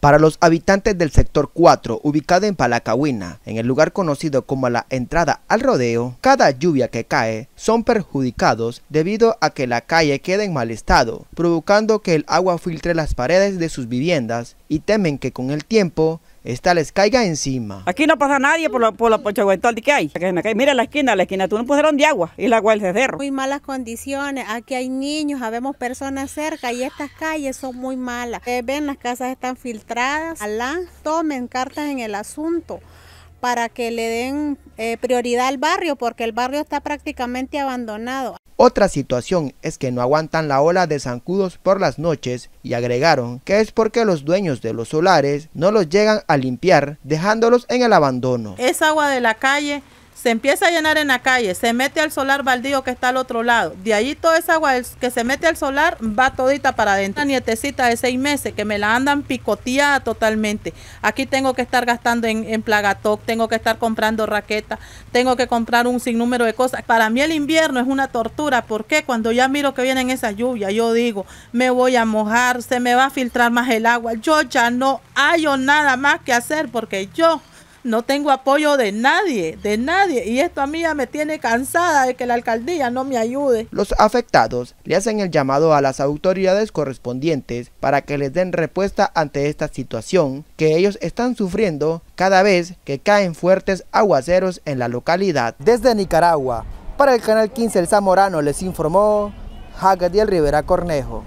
Para los habitantes del sector 4, ubicado en Palacahuina, en el lugar conocido como la entrada al rodeo, cada lluvia que cae son perjudicados debido a que la calle queda en mal estado, provocando que el agua filtre las paredes de sus viviendas y temen que con el tiempo esta les caiga encima. Aquí no pasa nadie por la, por la qué hay. Mira la esquina, la esquina, tú no pusieron de agua y la agua de cerro. Muy malas condiciones, aquí hay niños, habemos personas cerca y estas calles son muy malas. Ustedes eh, ven, las casas están filtradas, Alán, tomen cartas en el asunto para que le den eh, prioridad al barrio, porque el barrio está prácticamente abandonado. Otra situación es que no aguantan la ola de zancudos por las noches y agregaron que es porque los dueños de los solares no los llegan a limpiar dejándolos en el abandono. Es agua de la calle se empieza a llenar en la calle, se mete al solar baldío que está al otro lado. De allí toda esa agua que se mete al solar va todita para adentro. Una nietecita de seis meses que me la andan picoteada totalmente. Aquí tengo que estar gastando en, en plagatoc, tengo que estar comprando raquetas, tengo que comprar un sinnúmero de cosas. Para mí el invierno es una tortura. porque Cuando ya miro que vienen esas lluvias, yo digo, me voy a mojar, se me va a filtrar más el agua. Yo ya no hallo nada más que hacer porque yo no tengo apoyo de nadie, de nadie, y esto a mí ya me tiene cansada de que la alcaldía no me ayude. Los afectados le hacen el llamado a las autoridades correspondientes para que les den respuesta ante esta situación que ellos están sufriendo cada vez que caen fuertes aguaceros en la localidad. Desde Nicaragua, para el Canal 15 El Zamorano les informó Hagadiel Rivera Cornejo.